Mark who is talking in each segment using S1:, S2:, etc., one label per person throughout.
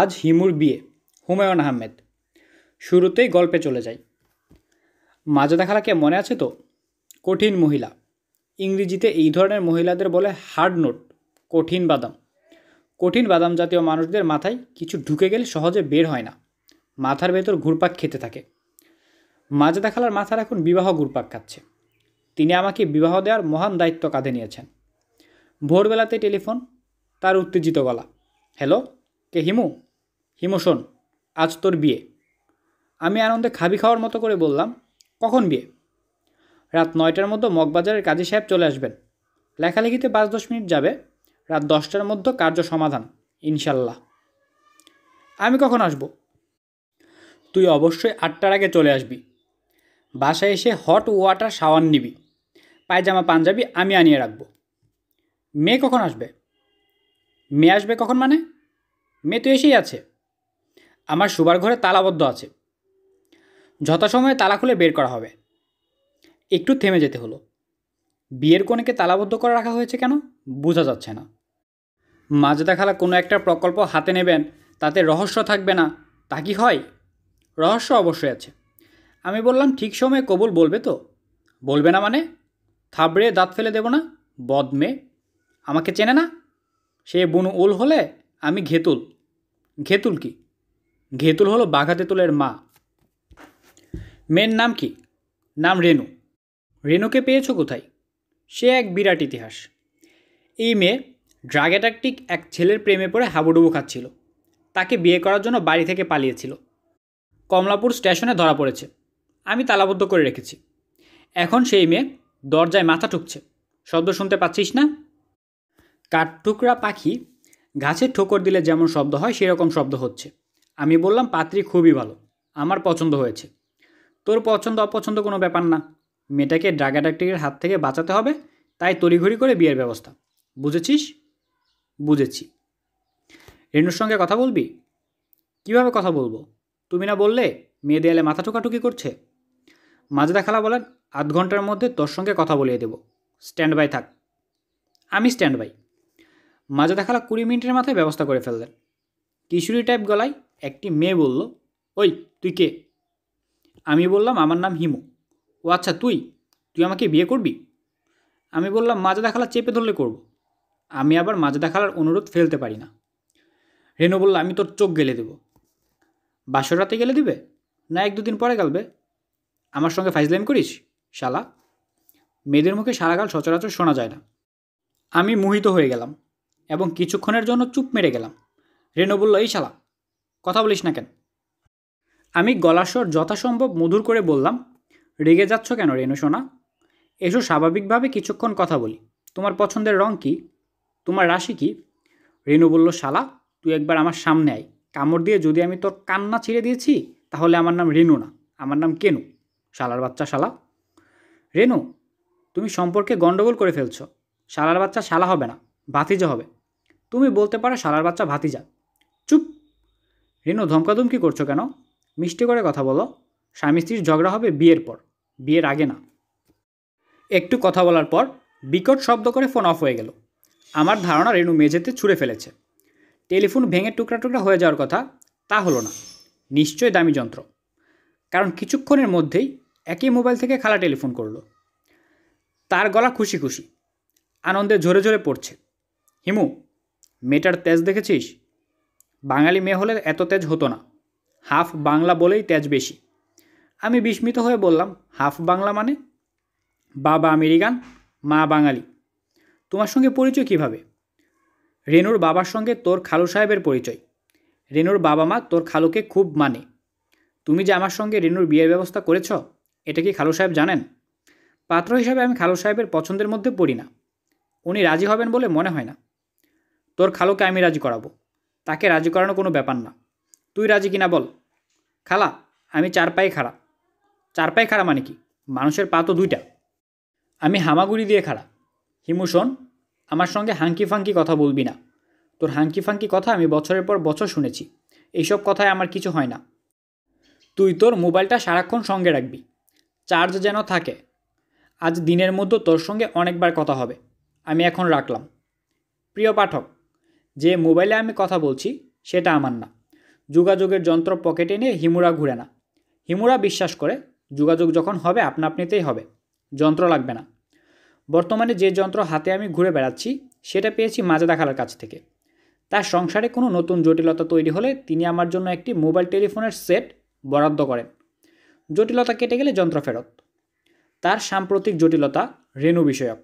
S1: আজ হিমুর বিয়ে হুমায়ুন আহমেদ শুরুতেই গল্পে চলে যাই মাজেদা খালাকে মনে আছে তো কঠিন মহিলা ইংরেজিতে এই ধরনের মহিলাদের বলে হার্ড নোট কঠিন বাদাম কঠিন বাদাম জাতীয় মানুষদের মাথায় কিছু ঢুকে গেলে সহজে বের হয় না মাথার ভেতর ঘুরপাক খেতে থাকে মাজেদা খালার মাথার এখন বিবাহ ঘুরপাক খাচ্ছে তিনি আমাকে বিবাহ দেওয়ার মহান দায়িত্ব কাঁধে নিয়েছেন ভোরবেলাতে টেলিফোন তার উত্তেজিত গলা হ্যালো কে হিমু হিমু শোন আজ তোর বিয়ে আমি আনন্দে খাবি খাওয়ার মতো করে বললাম কখন বিয়ে রাত নয়টার মধ্যে মগবাজারের কাজী সাহেব চলে আসবেন লেখালেখিতে পাঁচ দশ মিনিট যাবে রাত দশটার মধ্যে কার্য সমাধান ইনশাল্লাহ আমি কখন আসব তুই অবশ্যই আটটার আগে চলে আসবি বাসায় এসে হট ওয়াটার শাওয়ার নিবি পায়জামা পাঞ্জাবি আমি আনিয়ে রাখবো মেয়ে কখন আসবে মেয়ে আসবে কখন মানে মেয়ে তো এসেই আছে আমার শোবার ঘরে তালাবদ্ধ আছে যথাসময়ে তালা খুলে বের করা হবে একটু থেমে যেতে হলো বিয়ের কোণেকে তালাবদ্ধ করে রাখা হয়েছে কেন বোঝা যাচ্ছে না মাঝে দেখালা কোনো একটা প্রকল্প হাতে নেবেন তাতে রহস্য থাকবে না তা কি হয় রহস্য অবশ্যই আছে আমি বললাম ঠিক সময়ে কবুল বলবে তো বলবে না মানে থাবড়ে দাঁত ফেলে দেব না বদমে আমাকে চেনে না সে বুনু উল হলে আমি ঘেতুল ঘেতুল কি ঘেতুল হলো বাঘা তেঁতুলের মা মেয়ের নাম কি নাম রেনু রেনুকে পেয়েছো কোথায় সে এক বিরাট ইতিহাস এই মেয়ে ড্রাগ অ্যাটাকটিক এক ছেলের প্রেমে পড়ে হাবুডুবু খাচ্ছিল তাকে বিয়ে করার জন্য বাড়ি থেকে পালিয়েছিল কমলাপুর স্টেশনে ধরা পড়েছে আমি তালাবদ্ধ করে রেখেছি এখন সেই মেয়ে দরজায় মাথা ঠুকছে শব্দ শুনতে পাচ্ছিস না কাঠঠুকরা পাখি গাছে ঠোকর দিলে যেমন শব্দ হয় সেরকম শব্দ হচ্ছে আমি বললাম পাত্রী খুবই ভালো আমার পছন্দ হয়েছে তোর পছন্দ অপছন্দ কোনো ব্যাপার না মেয়েটাকে ড্রাগাডাক্টিকের হাত থেকে বাঁচাতে হবে তাই তড়িঘড়ি করে বিয়ের ব্যবস্থা বুঝেছিস বুঝেছি রেণুর সঙ্গে কথা বলবি কিভাবে কথা বলবো তুমি না বললে মেয়ে দেয়ালে মাথা ঠোকাটুকি করছে মাজেদা খালা বলেন আধ ঘন্টার মধ্যে তোর সঙ্গে কথা বলিয়ে দেব স্ট্যান্ড বাই থাক আমি স্ট্যান্ড বাই মাজা দেখালা কুড়ি মিনিটের মাথায় ব্যবস্থা করে ফেললেন কিশোরী টাইপ গলায় একটি মেয়ে বলল ওই তুই কে আমি বললাম আমার নাম হিমু ও আচ্ছা তুই তুই আমাকে বিয়ে করবি আমি বললাম মাজা দেখালা চেপে ধরলে করব আমি আবার মাজা দেখালার অনুরোধ ফেলতে পারি না রেনু বলল আমি তোর চোখ গেলে দেবো বাসর রাতে গেলে দিবে না এক দুদিন পরে গেলবে আমার সঙ্গে ফাইজলাইন করিস শালা মেয়েদের মুখে সারা সচরাচর শোনা যায় না আমি মোহিত হয়ে গেলাম এবং কিছুক্ষণের জন্য চুপ মেরে গেলাম রেণু বলল এই শালা কথা বলিস না কেন আমি গলাস্বর যথাসম্ভব মধুর করে বললাম রেগে যাচ্ছ কেন রেণু সোনা এসো স্বাভাবিকভাবে কিছুক্ষণ কথা বলি তোমার পছন্দের রং কি তোমার রাশি কি রেণু বলল শালা তুই একবার আমার সামনে আয় কামড় দিয়ে যদি আমি তোর কান্না ছিঁড়ে দিয়েছি তাহলে আমার নাম রেণু না আমার নাম কেনু শালার বাচ্চা শালা রেণু তুমি সম্পর্কে গণ্ডগোল করে ফেলছো শালার বাচ্চা শালা হবে না ভাতিজা হবে তুমি বলতে পারো সারার বাচ্চা ভাতিজা চুপ রেনু ধমকাধমকি করছো কেন মিষ্টি করে কথা বলো স্বামী স্ত্রীর ঝগড়া হবে বিয়ের পর বিয়ের আগে না একটু কথা বলার পর বিকট শব্দ করে ফোন অফ হয়ে গেল আমার ধারণা রেণু মেঝেতে ছুঁড়ে ফেলেছে টেলিফোন ভেঙে টুকরা টুকরা হয়ে যাওয়ার কথা তা হলো না নিশ্চয় দামি যন্ত্র কারণ কিছুক্ষণের মধ্যেই একই মোবাইল থেকে খালা টেলিফোন করলো তার গলা খুশি খুশি আনন্দে ঝরে ঝরে পড়ছে হিমু মেয়েটার তেজ দেখেছিস বাঙালি মেয়ে হলে এত তেজ হতো না হাফ বাংলা বলেই তেজ বেশি আমি বিস্মিত হয়ে বললাম হাফ বাংলা মানে বাবা আমেরিকান মা বাঙালি তোমার সঙ্গে পরিচয় কিভাবে রেনুর বাবার সঙ্গে তোর খালু সাহেবের পরিচয় রেনুর বাবা মা তোর খালুকে খুব মানে তুমি যে আমার সঙ্গে রেনুর বিয়ের ব্যবস্থা করেছ এটা কি খালু সাহেব জানেন পাত্র হিসাবে আমি খালু সাহেবের পছন্দের মধ্যে পড়ি না উনি রাজি হবেন বলে মনে হয় না তোর খালোকে আমি রাজি করাবো তাকে রাজি করানো কোনো ব্যাপার না তুই রাজি কিনা বল খালা আমি চার পায়ে খাড়া চার পায়ে খাড়া মানে কি মানুষের পা তো দুইটা আমি হামাগুড়ি দিয়ে খাড়া হিমুশন আমার সঙ্গে হাঙ্কি ফাঙ্কি কথা বলবি না তোর হাঙ্কি ফাঙ্কি কথা আমি বছরের পর বছর শুনেছি এইসব কথায় আমার কিছু হয় না তুই তোর মোবাইলটা সারাক্ষণ সঙ্গে রাখবি চার্জ যেন থাকে আজ দিনের মধ্যে তোর সঙ্গে অনেকবার কথা হবে আমি এখন রাখলাম প্রিয় পাঠক যে মোবাইলে আমি কথা বলছি সেটা আমার না যোগাযোগের যন্ত্র পকেটে নিয়ে হিমুরা ঘুরে না হিমুরা বিশ্বাস করে যোগাযোগ যখন হবে আপনা আপনিতেই হবে যন্ত্র লাগবে না বর্তমানে যে যন্ত্র হাতে আমি ঘুরে বেড়াচ্ছি সেটা পেয়েছি মাঝে দেখালার কাছ থেকে তার সংসারে কোনো নতুন জটিলতা তৈরি হলে তিনি আমার জন্য একটি মোবাইল টেলিফোনের সেট বরাদ্দ করেন জটিলতা কেটে গেলে যন্ত্র ফেরত তার সাম্প্রতিক জটিলতা রেণু বিষয়ক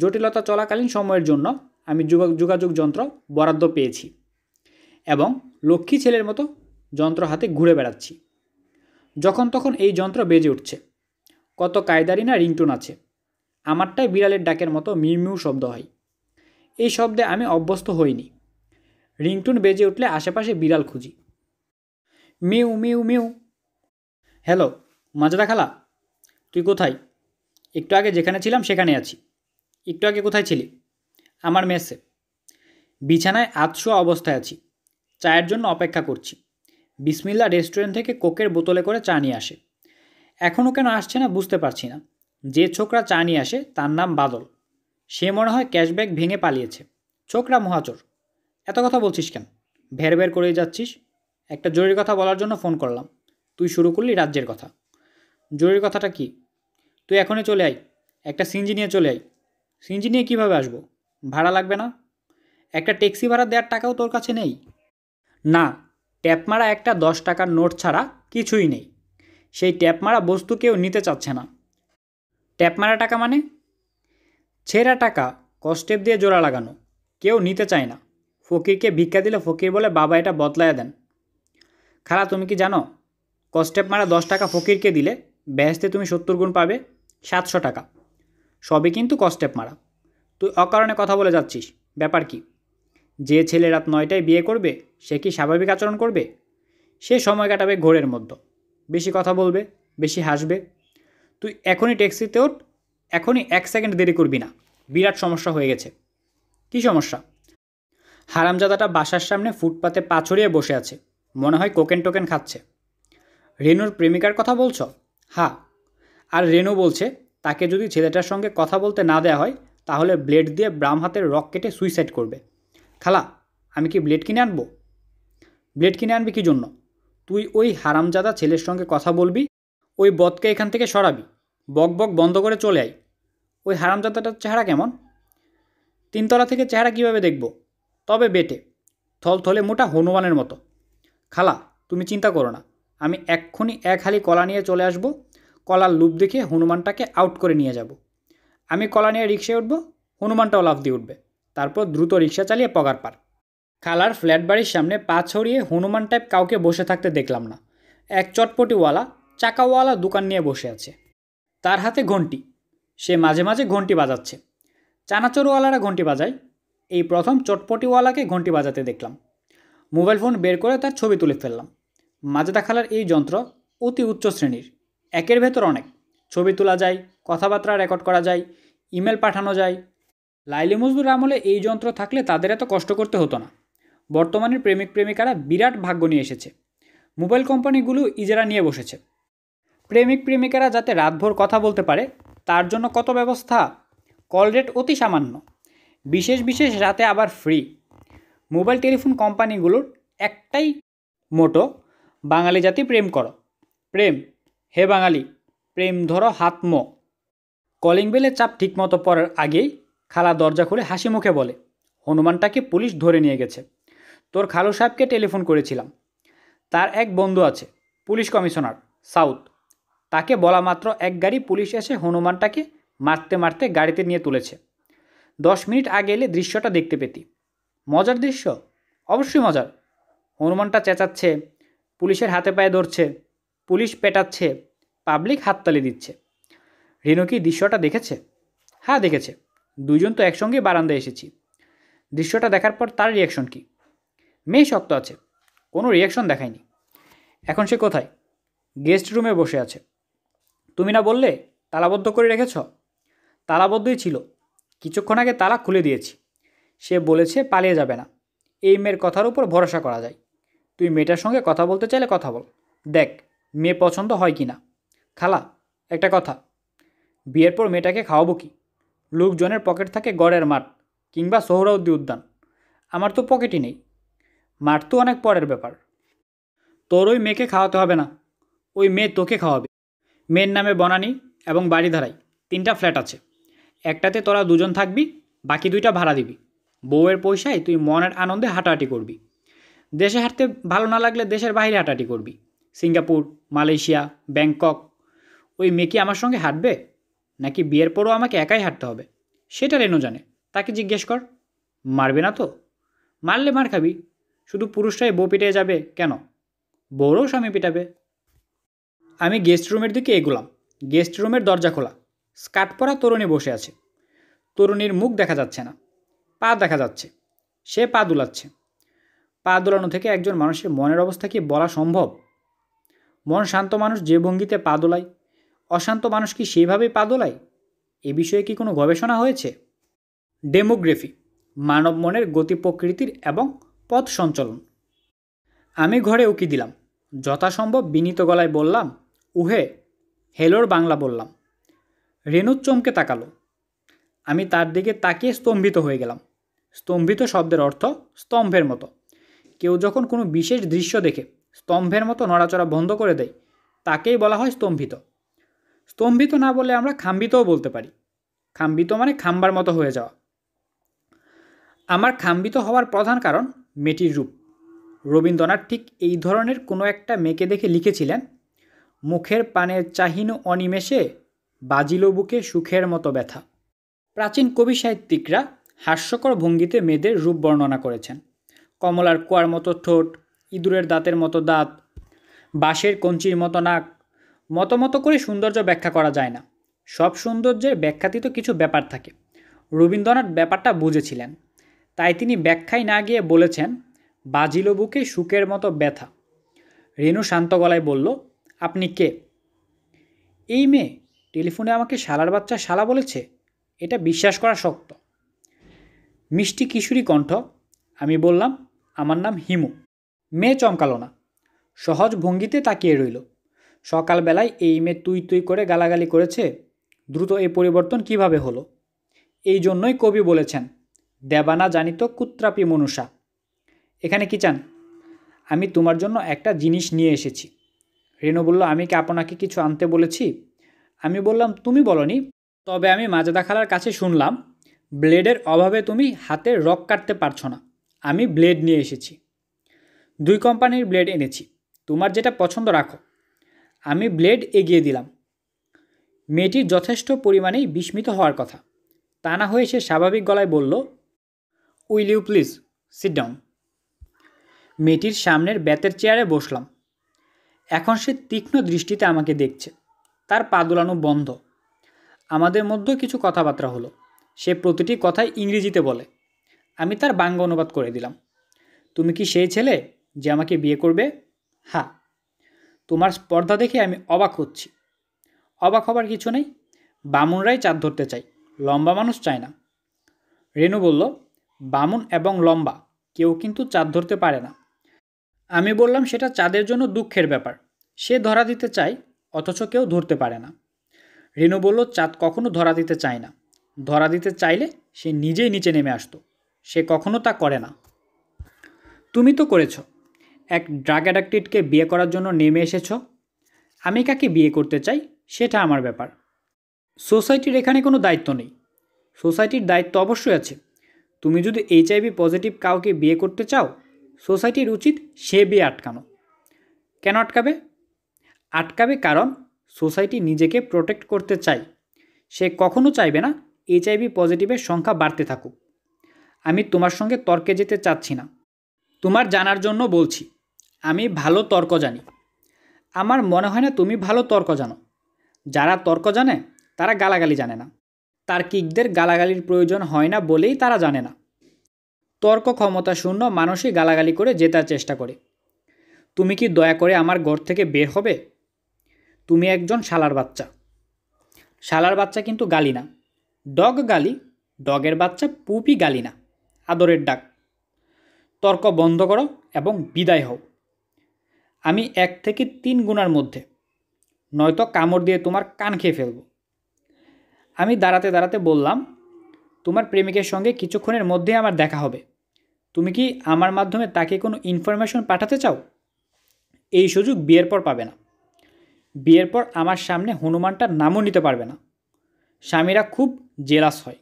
S1: জটিলতা চলাকালীন সময়ের জন্য আমি যোগাযোগ যন্ত্র বরাদ্দ পেয়েছি এবং লক্ষ্মী ছেলের মতো যন্ত্র হাতে ঘুরে বেড়াচ্ছি যখন তখন এই যন্ত্র বেজে উঠছে কত কায়দারি না রিংটোন আছে আমারটাই বিড়ালের ডাকের মতো মিউমিউ শব্দ হয় এই শব্দে আমি অভ্যস্ত হইনি রিংটুন বেজে উঠলে আশেপাশে বিড়াল খুঁজি মিউ মিউ মিউ হ্যালো মাজরা খালা তুই কোথায় একটু আগে যেখানে ছিলাম সেখানে আছি একটু আগে কোথায় ছিলি আমার মেসে বিছানায় আতশোয়া অবস্থায় আছি চায়ের জন্য অপেক্ষা করছি বিসমিল্লা রেস্টুরেন্ট থেকে কোকের বোতলে করে চা নিয়ে আসে এখনও কেন আসছে না বুঝতে পারছি না যে ছোকরা চা নিয়ে আসে তার নাম বাদল সে মনে হয় ক্যাশব্যাক ভেঙে পালিয়েছে ছোকরা মহাচোর এত কথা বলছিস কেন ভের ভের করেই যাচ্ছিস একটা জরুরি কথা বলার জন্য ফোন করলাম তুই শুরু করলি রাজ্যের কথা জরুরি কথাটা কি তুই এখনই চলে আয় একটা সিঞ্জি নিয়ে চলে আয় সিঞ্জি নিয়ে কীভাবে আসবো ভাড়া লাগবে না একটা ট্যাক্সি ভাড়া দেওয়ার টাকাও তোর কাছে নেই না ট্যাপ মারা একটা দশ টাকার নোট ছাড়া কিছুই নেই সেই ট্যাপ মারা বস্তু কেউ নিতে চাচ্ছে না ট্যাপ মারা টাকা মানে ছেঁড়া টাকা কষ্টেপ দিয়ে জোড়া লাগানো কেউ নিতে চায় না ফকিরকে ভিক্ষা দিলে ফকির বলে বাবা এটা বদলায় দেন খালা তুমি কি জানো কষ্টেপ মারা দশ টাকা ফকিরকে দিলে ব্যাসতে তুমি সত্তর গুণ পাবে সাতশো টাকা সবই কিন্তু কষ্টেপ মারা তুই অকারণে কথা বলে যাচ্ছিস ব্যাপার কি যে ছেলে রাত নয়টায় বিয়ে করবে সে কি স্বাভাবিক আচরণ করবে সে সময় কাটাবে ঘোরের মধ্যে বেশি কথা বলবে বেশি হাসবে তুই এখনই ট্যাক্সিতে ওঠ এখনই এক সেকেন্ড দেরি করবি না বিরাট সমস্যা হয়ে গেছে কি সমস্যা হারামজাদাটা বাসার সামনে ফুটপাতে পা ছড়িয়ে বসে আছে মনে হয় কোকেন টোকেন খাচ্ছে রেনুর প্রেমিকার কথা বলছ হ্যাঁ আর রেনু বলছে তাকে যদি ছেলেটার সঙ্গে কথা বলতে না দেয়া হয় তাহলে ব্লেড দিয়ে ব্রাম হাতের রক কেটে সুইসাইড করবে খালা আমি কি ব্লেড কিনে আনবো ব্লেড কিনে আনবি কী জন্য তুই ওই হারামজাদা ছেলের সঙ্গে কথা বলবি ওই বদকে এখান থেকে সরাবি বক বক বন্ধ করে চলে আয় ওই হারামজাদাটার চেহারা কেমন তিনতলা থেকে চেহারা কিভাবে দেখব তবে বেটে থলথলে মোটা হনুমানের মতো খালা তুমি চিন্তা করো না আমি এক্ষুনি এক হালি কলা নিয়ে চলে আসব কলার লুপ দেখে হনুমানটাকে আউট করে নিয়ে যাবো আমি কলা নিয়ে রিক্সায় উঠবো হনুমানটাও লাফ দিয়ে উঠবে তারপর দ্রুত রিক্সা চালিয়ে পগার পার খালার ফ্ল্যাট বাড়ির সামনে পা ছড়িয়ে হনুমান টাইপ কাউকে বসে থাকতে দেখলাম না এক চটপটিওয়ালা চাকাওয়ালা দোকান নিয়ে বসে আছে তার হাতে ঘন্টি সে মাঝে মাঝে ঘন্টি বাজাচ্ছে চানাচোরওয়ালারা ঘন্টি বাজায় এই প্রথম চটপটিওয়ালাকে ঘন্টি বাজাতে দেখলাম মোবাইল ফোন বের করে তার ছবি তুলে ফেললাম মাজেদা খালার এই যন্ত্র অতি উচ্চ শ্রেণীর একের ভেতর অনেক ছবি তোলা যায় কথাবার্তা রেকর্ড করা যায় ইমেল পাঠানো যায় লাইলি মজদুর আমলে এই যন্ত্র থাকলে তাদের এত কষ্ট করতে হতো না বর্তমানের প্রেমিক প্রেমিকারা বিরাট ভাগ্য নিয়ে এসেছে মোবাইল কোম্পানিগুলো ইজারা নিয়ে বসেছে প্রেমিক প্রেমিকারা যাতে রাতভর কথা বলতে পারে তার জন্য কত ব্যবস্থা কল রেট অতি সামান্য বিশেষ বিশেষ রাতে আবার ফ্রি মোবাইল টেলিফোন কোম্পানিগুলোর একটাই মোটো বাঙালি জাতি প্রেম করো প্রেম হে বাঙালি প্রেম ধরো হাতমো কলিং বেলের চাপ ঠিকমতো পড়ার আগেই খালা দরজা খুলে হাসি মুখে বলে হনুমানটাকে পুলিশ ধরে নিয়ে গেছে তোর খালু সাহেবকে টেলিফোন করেছিলাম তার এক বন্ধু আছে পুলিশ কমিশনার সাউথ তাকে বলা মাত্র এক গাড়ি পুলিশ এসে হনুমানটাকে মারতে মারতে গাড়িতে নিয়ে তুলেছে দশ মিনিট আগে এলে দৃশ্যটা দেখতে পেতি মজার দৃশ্য অবশ্যই মজার হনুমানটা চেঁচাচ্ছে পুলিশের হাতে পায়ে ধরছে পুলিশ পেটাচ্ছে পাবলিক হাততালি দিচ্ছে রেণু কি দৃশ্যটা দেখেছে হ্যাঁ দেখেছে দুজন তো একসঙ্গে বারান্দায় এসেছি দৃশ্যটা দেখার পর তার রিয়াকশন কি মেয়ে শক্ত আছে কোনো রিয়াকশন দেখায়নি এখন সে কোথায় গেস্ট রুমে বসে আছে তুমি না বললে তালাবদ্ধ করে রেখেছ তালাবদ্ধই ছিল কিছুক্ষণ আগে তালা খুলে দিয়েছি সে বলেছে পালিয়ে যাবে না এই মেয়ের কথার উপর ভরসা করা যায় তুই মেয়েটার সঙ্গে কথা বলতে চাইলে কথা বল দেখ মেয়ে পছন্দ হয় কি না খালা একটা কথা বিয়ের পর মেয়েটাকে খাওয়াবো কি লোকজনের পকেট থাকে গড়ের মাঠ কিংবা সোহরাউদ্দি উদ্যান আমার তো পকেটই নেই মাঠ তো অনেক পরের ব্যাপার তোর ওই মেয়েকে খাওয়াতে হবে না ওই মেয়ে তোকে খাওয়াবে মেয়ের নামে বনানি এবং বাড়িধারায় তিনটা ফ্ল্যাট আছে একটাতে তোরা দুজন থাকবি বাকি দুইটা ভাড়া দিবি বউয়ের পয়সায় তুই মনের আনন্দে হাঁটাহাঁটি করবি দেশে হাঁটতে ভালো না লাগলে দেশের বাইরে হাঁটাহাঁটি করবি সিঙ্গাপুর মালয়েশিয়া ব্যাংকক ওই মেয়ে কি আমার সঙ্গে হাঁটবে নাকি বিয়ের পরও আমাকে একাই হাঁটতে হবে সেটা রেনু জানে তাকে জিজ্ঞেস কর মারবে না তো মারলে মার খাবি শুধু পুরুষরাই বউ পিটে যাবে কেন বউরও স্বামী পিটাবে আমি গেস্ট রুমের দিকে এগুলাম গেস্ট রুমের দরজা খোলা স্কার্ট পরা তরুণী বসে আছে তরুণীর মুখ দেখা যাচ্ছে না পা দেখা যাচ্ছে সে পা দুলাচ্ছে পা দোলানো থেকে একজন মানুষের মনের অবস্থা কি বলা সম্ভব মন শান্ত মানুষ যে ভঙ্গিতে পা দোলায় অশান্ত মানুষ কি সেইভাবে পা দোলায় এ বিষয়ে কি কোনো গবেষণা হয়েছে ডেমোগ্রাফি মানব মনের গতি প্রকৃতির এবং পথ সঞ্চলন আমি ঘরে উকি দিলাম যথাসম্ভব বিনীত গলায় বললাম উহে হেলোর বাংলা বললাম রেণুর চমকে তাকালো আমি তার দিকে তাকিয়ে স্তম্ভিত হয়ে গেলাম স্তম্ভিত শব্দের অর্থ স্তম্ভের মতো কেউ যখন কোনো বিশেষ দৃশ্য দেখে স্তম্ভের মতো নড়াচড়া বন্ধ করে দেয় তাকেই বলা হয় স্তম্ভিত স্তম্ভিত না বলে আমরা খাম্বিতও বলতে পারি খাম্বিত মানে খাম্বার মতো হয়ে যাওয়া আমার খাম্বিত হওয়ার প্রধান কারণ মেয়েটির রূপ রবীন্দ্রনাথ ঠিক এই ধরনের কোনো একটা মেয়েকে দেখে লিখেছিলেন মুখের পানে চাহিন অনিমেষে বাজিল বুকে সুখের মতো ব্যথা প্রাচীন কবি সাহিত্যিকরা হাস্যকর ভঙ্গিতে মেয়েদের রূপ বর্ণনা করেছেন কমলার কুয়ার মতো ঠোঁট ইঁদুরের দাঁতের মতো দাঁত বাঁশের কঞ্চির মতো নাক মতমত করে সৌন্দর্য ব্যাখ্যা করা যায় না সব সৌন্দর্যের ব্যাখ্যাতীত কিছু ব্যাপার থাকে রবীন্দ্রনাথ ব্যাপারটা বুঝেছিলেন তাই তিনি ব্যাখ্যায় না গিয়ে বলেছেন বাজিল বুকে সুখের মতো ব্যথা রেণু শান্ত গলায় বলল আপনি কে এই মেয়ে টেলিফোনে আমাকে শালার বাচ্চা শালা বলেছে এটা বিশ্বাস করা শক্ত মিষ্টি কিশোরী কণ্ঠ আমি বললাম আমার নাম হিমু মেয়ে চমকালো না সহজ ভঙ্গিতে তাকিয়ে রইল সকালবেলায় এই মেয়ে তুই তুই করে গালাগালি করেছে দ্রুত এ পরিবর্তন কিভাবে হলো এই জন্যই কবি বলেছেন দেবানা জানিত কুত্রাপি মনুষা এখানে কি চান আমি তোমার জন্য একটা জিনিস নিয়ে এসেছি রেণু বলল আমি কি আপনাকে কিছু আনতে বলেছি আমি বললাম তুমি বলনি তবে আমি মাজেদা খালার কাছে শুনলাম ব্লেডের অভাবে তুমি হাতে রক কাটতে পারছো না আমি ব্লেড নিয়ে এসেছি দুই কোম্পানির ব্লেড এনেছি তোমার যেটা পছন্দ রাখো আমি ব্লেড এগিয়ে দিলাম মেয়েটির যথেষ্ট পরিমাণেই বিস্মিত হওয়ার কথা তা না হয়ে সে স্বাভাবিক গলায় বলল will you please sit down মেয়েটির সামনের ব্যাতের চেয়ারে বসলাম এখন সে তীক্ষ্ণ দৃষ্টিতে আমাকে দেখছে তার পা দোলানো বন্ধ আমাদের মধ্যেও কিছু কথাবার্তা হলো সে প্রতিটি কথাই ইংরেজিতে বলে আমি তার বাংলা অনুবাদ করে দিলাম তুমি কি সেই ছেলে যে আমাকে বিয়ে করবে হ্যাঁ তোমার স্পর্ধা দেখে আমি অবাক হচ্ছি অবাক হবার কিছু নেই বামুনরাই চাঁদ ধরতে চাই লম্বা মানুষ চায় না রেণু বলল বামুন এবং লম্বা কেউ কিন্তু চাঁদ ধরতে পারে না আমি বললাম সেটা চাঁদের জন্য দুঃখের ব্যাপার সে ধরা দিতে চায় অথচ কেউ ধরতে পারে না রেণু বলল চাঁদ কখনো ধরা দিতে চায় না ধরা দিতে চাইলে সে নিজেই নিচে নেমে আসতো সে কখনো তা করে না তুমি তো করেছো এক ড্রাগ অ্যাডাক্টেডকে বিয়ে করার জন্য নেমে এসেছ আমি কাকে বিয়ে করতে চাই সেটা আমার ব্যাপার সোসাইটির এখানে কোনো দায়িত্ব নেই সোসাইটির দায়িত্ব অবশ্যই আছে তুমি যদি এইচআইভি পজিটিভ কাউকে বিয়ে করতে চাও সোসাইটির উচিত সে বিয়ে আটকানো কেন আটকাবে আটকাবে কারণ সোসাইটি নিজেকে প্রোটেক্ট করতে চায় সে কখনো চাইবে না এইচআইভি পজিটিভের সংখ্যা বাড়তে থাকুক আমি তোমার সঙ্গে তর্কে যেতে চাচ্ছি না তোমার জানার জন্য বলছি আমি ভালো তর্ক জানি আমার মনে হয় না তুমি ভালো তর্ক জানো যারা তর্ক জানে তারা গালাগালি জানে না তার্কিকদের গালাগালির প্রয়োজন হয় না বলেই তারা জানে না তর্ক ক্ষমতা শূন্য মানুষই গালাগালি করে জেতার চেষ্টা করে তুমি কি দয়া করে আমার ঘর থেকে বের হবে তুমি একজন শালার বাচ্চা শালার বাচ্চা কিন্তু গালি না ডগ গালি ডগের বাচ্চা পুপি গালি না আদরের ডাক তর্ক বন্ধ করো এবং বিদায় হও আমি এক থেকে তিন গুণার মধ্যে নয়তো কামড় দিয়ে তোমার কান খেয়ে ফেলব আমি দাঁড়াতে দাঁড়াতে বললাম তোমার প্রেমিকের সঙ্গে কিছুক্ষণের মধ্যে আমার দেখা হবে তুমি কি আমার মাধ্যমে তাকে কোনো ইনফরমেশন পাঠাতে চাও এই সুযোগ বিয়ের পর পাবে না বিয়ের পর আমার সামনে হনুমানটার নামও নিতে পারবে না স্বামীরা খুব জেলাস হয়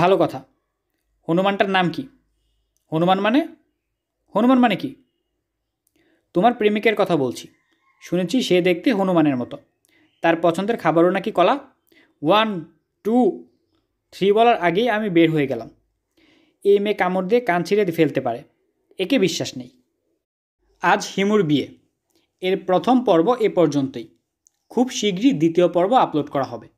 S1: ভালো কথা হনুমানটার নাম কি হনুমান মানে হনুমান মানে কি তোমার প্রেমিকের কথা বলছি শুনেছি সে দেখতে হনুমানের মতো তার পছন্দের খাবারও নাকি কলা ওয়ান টু থ্রি বলার আগেই আমি বের হয়ে গেলাম এই মেয়ে কামড় দিয়ে কান ছিঁড়ে ফেলতে পারে একে বিশ্বাস নেই আজ হিমুর বিয়ে এর প্রথম পর্ব এ পর্যন্তই খুব শীঘ্রই দ্বিতীয় পর্ব আপলোড করা হবে